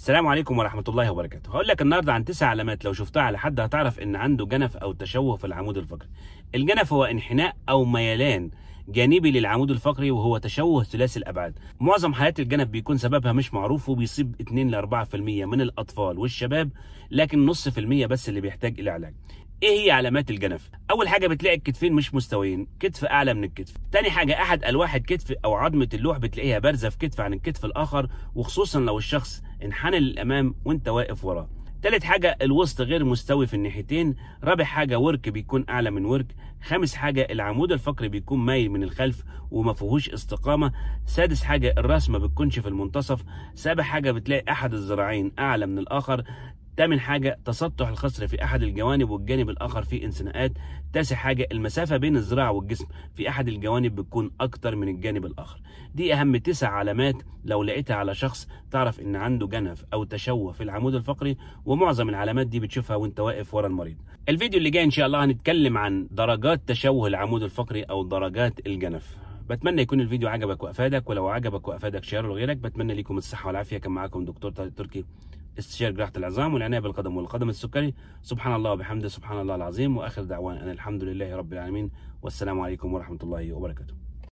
السلام عليكم ورحمة الله وبركاته هقول لك النهاردة عن تسع علامات لو شفتها على حد هتعرف ان عنده جنف او تشوه في العمود الفقري الجنف هو انحناء او ميلان جانبي للعمود الفقري وهو تشوه ثلاثي الابعاد معظم حالات الجنف بيكون سببها مش معروف وبيصيب 2 ل 4% من الاطفال والشباب لكن نص في المية بس اللي بيحتاج الى علاج ايه هي علامات الجنف اول حاجه بتلاقي الكتفين مش مستويين كتف اعلى من الكتف تاني حاجه احد الواح الكتف او عظمه اللوح بتلاقيها بارزه في كتف عن الكتف الاخر وخصوصا لو الشخص انحنى للامام وانت واقف وراه تالت حاجة الوسط غير مستوي في الناحيتين رابع حاجة ورك بيكون أعلى من ورك خامس حاجة العمود الفقري بيكون مايل من الخلف وما فيهوش استقامة سادس حاجة الراس ما بتكونش في المنتصف سابع حاجة بتلاقي أحد الذراعين أعلى من الآخر تامن حاجة تسطح الخصر في أحد الجوانب والجانب الآخر فيه انسناءات تاسع حاجة المسافة بين الذراع والجسم في أحد الجوانب بتكون أكتر من الجانب الآخر دي اهم تسع علامات لو لقيتها على شخص تعرف ان عنده جنف او تشوه في العمود الفقري ومعظم العلامات دي بتشوفها وانت واقف ورا المريض الفيديو اللي جاي ان شاء الله هنتكلم عن درجات تشوه العمود الفقري او درجات الجنف بتمنى يكون الفيديو عجبك وافادك ولو عجبك وافادك شير لغيرك بتمنى ليكم الصحه والعافيه كان معاكم دكتور طارق تركي استشاري جراحه العظام والعنايه بالقدم والقدم السكري سبحان الله وبحمده سبحان الله العظيم واخر دعوانا ان الحمد لله رب العالمين والسلام عليكم ورحمه الله وبركاته